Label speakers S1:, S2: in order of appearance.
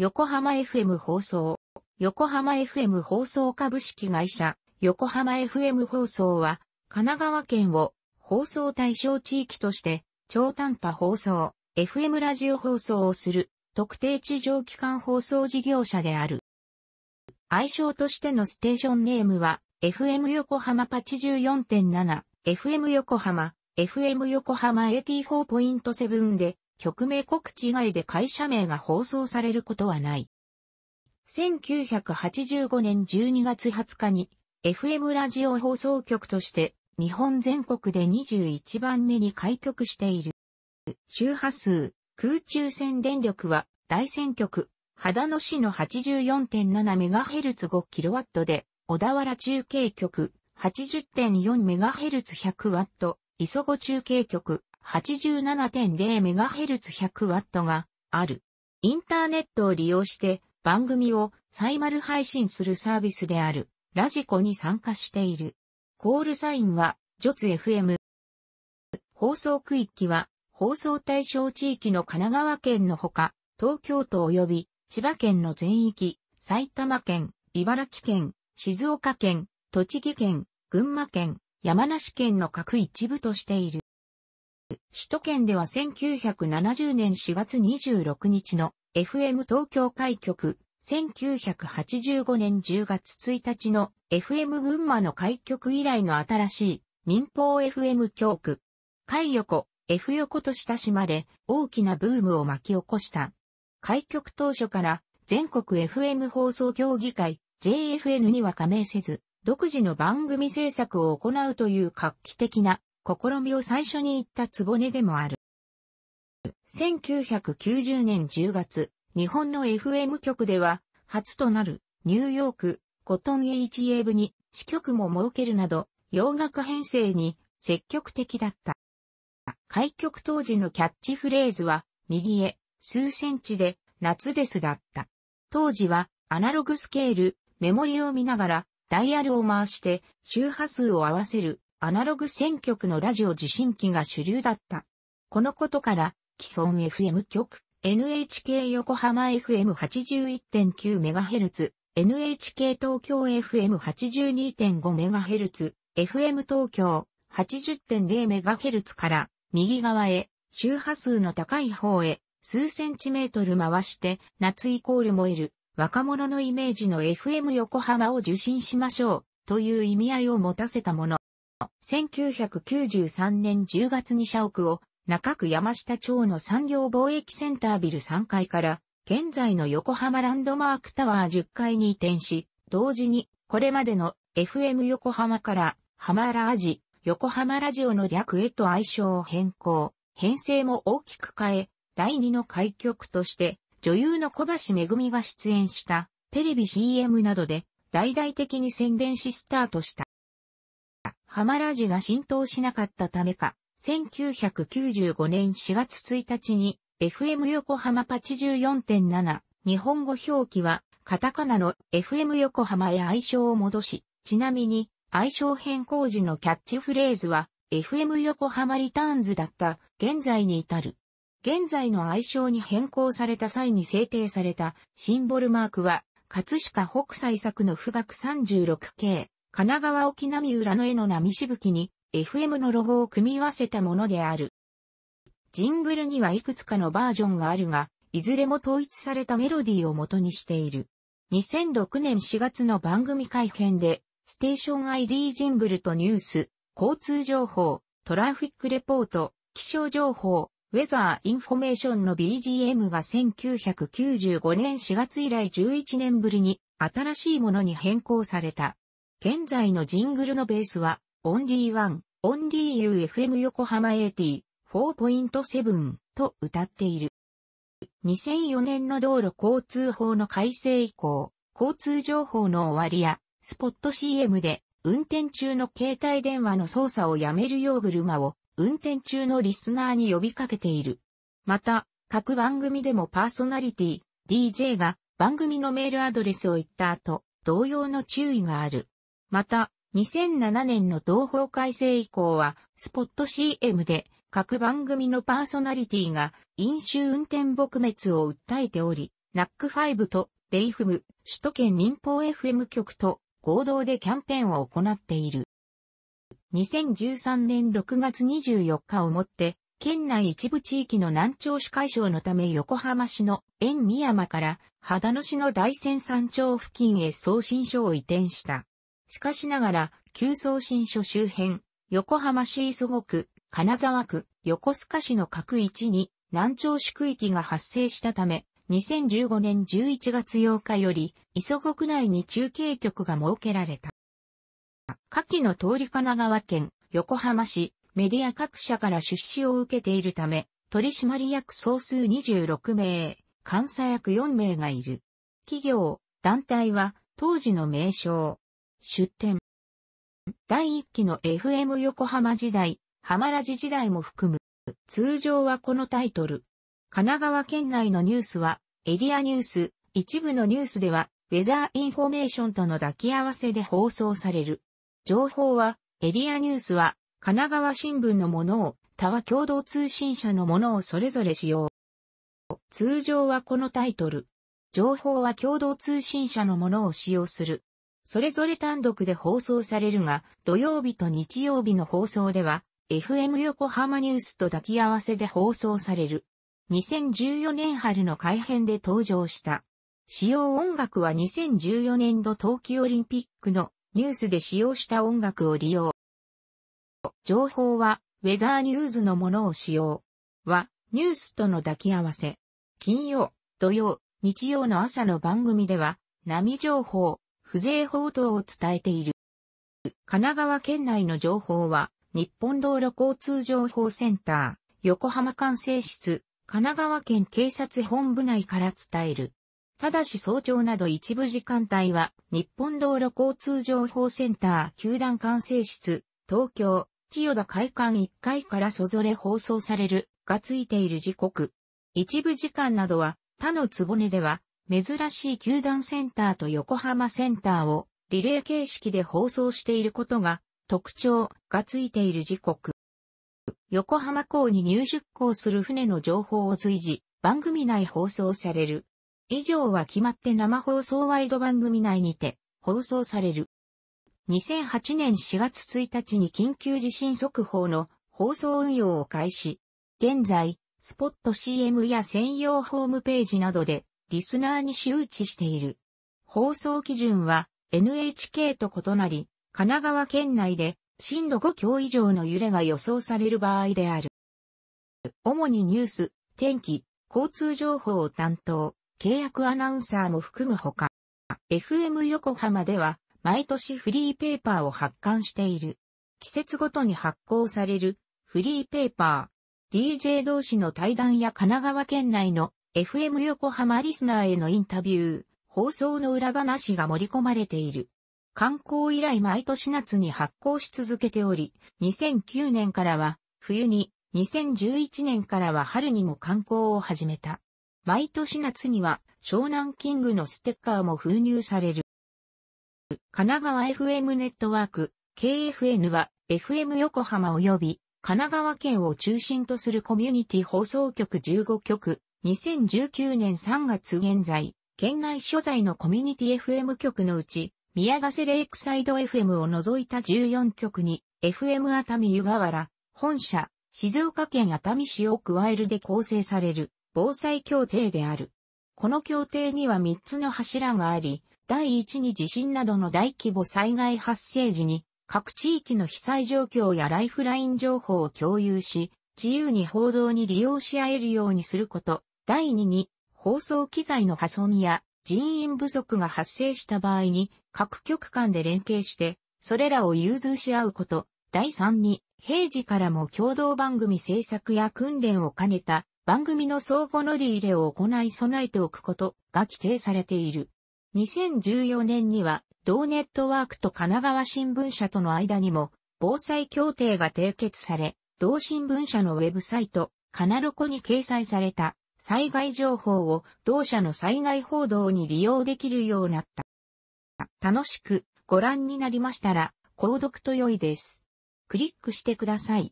S1: 横浜 FM 放送、横浜 FM 放送株式会社、横浜 FM 放送は、神奈川県を放送対象地域として、超短波放送、FM ラジオ放送をする、特定地上機関放送事業者である。愛称としてのステーションネームは、FM 横浜84.7、FM 横浜、FM 横浜84.7で、曲名告知以外で会社名が放送されることはない。1985年12月20日に FM ラジオ放送局として日本全国で21番目に開局している。周波数、空中線電力は大選局、秦野市の 84.7MHz5kW で、小田原中継局 80.4MHz100W、磯子中継局 87.0MHz100W がある。インターネットを利用して番組をサイマル配信するサービスであるラジコに参加している。コールサインは、ジョツ FM。放送区域は、放送対象地域の神奈川県のほか、東京都及び千葉県の全域、埼玉県、茨城県、静岡県、栃木県、群馬県、山梨県の各一部としている。首都圏では1970年4月26日の FM 東京開局、1985年10月1日の FM 群馬の開局以来の新しい民放 FM 教区。海横、F 横と親しまれ、大きなブームを巻き起こした。開局当初から全国 FM 放送協議会 JFN には加盟せず、独自の番組制作を行うという画期的な試みを最初に言った局でもある。1990年10月、日本の FM 局では、初となるニューヨーク、コトン HA 部に支局も設けるなど、洋楽編成に積極的だった。開局当時のキャッチフレーズは、右へ、数センチで、夏ですだった。当時は、アナログスケール、メモリを見ながら、ダイヤルを回して、周波数を合わせる、アナログ選曲のラジオ受信機が主流だった。このことから、既存 FM 局、NHK 横浜 FM81.9MHz、NHK 東京 FM82.5MHz、FM 東京 80.0MHz から右側へ周波数の高い方へ数センチメートル回して夏イコール燃える若者のイメージの FM 横浜を受信しましょうという意味合いを持たせたもの。1993年10月に社屋を中区山下町の産業貿易センタービル3階から現在の横浜ランドマークタワー10階に移転し、同時にこれまでの FM 横浜から浜ラージ、横浜ラジオの略へと愛称を変更、編成も大きく変え、第2の開局として女優の小橋めぐみが出演したテレビ CM などで大々的に宣伝しスタートした。ハマラジが浸透しなかったためか、1995年4月1日に FM 横浜84.7日本語表記はカタカナの FM 横浜へ愛称を戻し、ちなみに愛称変更時のキャッチフレーズは FM 横浜リターンズだった現在に至る。現在の愛称に変更された際に制定されたシンボルマークは葛飾北斎作の富岳3 6系。神奈川沖波裏の絵の波しぶきに FM のロゴを組み合わせたものである。ジングルにはいくつかのバージョンがあるが、いずれも統一されたメロディーを元にしている。2006年4月の番組改編で、ステーション ID ジングルとニュース、交通情報、トラフィックレポート、気象情報、ウェザーインフォメーションの BGM が1995年4月以来11年ぶりに新しいものに変更された。現在のジングルのベースは、オンリーワン、オンリー UFM 横浜 AT4.7 と歌っている。2004年の道路交通法の改正以降、交通情報の終わりや、スポット CM で、運転中の携帯電話の操作をやめるよう車を、運転中のリスナーに呼びかけている。また、各番組でもパーソナリティ、DJ が番組のメールアドレスを言った後、同様の注意がある。また、2007年の同法改正以降は、スポット CM で、各番組のパーソナリティが飲酒運転撲滅を訴えており、ナック5とベイフム、首都圏民放 FM 局と合同でキャンペーンを行っている。2013年6月24日をもって、県内一部地域の南朝市解消のため横浜市の縁宮山から秦野市の大仙山頂付近へ送信所を移転した。しかしながら、旧送信所周辺、横浜市磯子区、金沢区、横須賀市の各市に南朝宿区域が発生したため、2015年11月8日より、磯子区内に中継局が設けられた。下記の通り神奈川県、横浜市、メディア各社から出資を受けているため、取締役総数26名、監査役4名がいる。企業、団体は、当時の名称、出展。第1期の FM 横浜時代、浜ラジ時代も含む。通常はこのタイトル。神奈川県内のニュースは、エリアニュース、一部のニュースでは、ウェザーインフォメーションとの抱き合わせで放送される。情報は、エリアニュースは、神奈川新聞のものを、他は共同通信社のものをそれぞれ使用。通常はこのタイトル。情報は共同通信社のものを使用する。それぞれ単独で放送されるが、土曜日と日曜日の放送では、FM 横浜ニュースと抱き合わせで放送される。2014年春の改編で登場した。使用音楽は2014年度冬季オリンピックのニュースで使用した音楽を利用。情報は、ウェザーニューズのものを使用。は、ニュースとの抱き合わせ。金曜、土曜、日曜の朝の番組では、波情報、不正報道を伝えている。神奈川県内の情報は、日本道路交通情報センター、横浜管制室、神奈川県警察本部内から伝える。ただし早朝など一部時間帯は、日本道路交通情報センター、球団管制室、東京、千代田会館1階からそぞれ放送される、がついている時刻。一部時間などは、他のつぼねでは、珍しい球団センターと横浜センターをリレー形式で放送していることが特徴がついている時刻。横浜港に入出港する船の情報を随時番組内放送される。以上は決まって生放送ワイド番組内にて放送される。2008年4月1日に緊急地震速報の放送運用を開始。現在、スポット CM や専用ホームページなどでリスナーに周知している。放送基準は NHK と異なり、神奈川県内で震度5強以上の揺れが予想される場合である。主にニュース、天気、交通情報を担当、契約アナウンサーも含むほか、FM 横浜では毎年フリーペーパーを発刊している。季節ごとに発行されるフリーペーパー。DJ 同士の対談や神奈川県内の FM 横浜リスナーへのインタビュー、放送の裏話が盛り込まれている。観光以来毎年夏に発行し続けており、2009年からは冬に、2011年からは春にも観光を始めた。毎年夏には湘南キングのステッカーも封入される。神奈川 FM ネットワーク、KFN は FM 横浜及び神奈川県を中心とするコミュニティ放送局15局、2019年3月現在、県内所在のコミュニティ FM 局のうち、宮ヶ瀬レイクサイド FM を除いた14局に、FM 熱海湯河原、本社、静岡県熱海市を加えるで構成される、防災協定である。この協定には3つの柱があり、第1に地震などの大規模災害発生時に、各地域の被災状況やライフライン情報を共有し、自由に報道に利用し合えるようにすること。第2に、放送機材の破損や人員不足が発生した場合に、各局間で連携して、それらを融通し合うこと。第3に、平時からも共同番組制作や訓練を兼ねた番組の相互乗り入れを行い備えておくことが規定されている。2014年には、同ネットワークと神奈川新聞社との間にも、防災協定が締結され、同新聞社のウェブサイト、カナロコに掲載された災害情報を同社の災害報道に利用できるようになった。楽しくご覧になりましたら、購読と良いです。クリックしてください。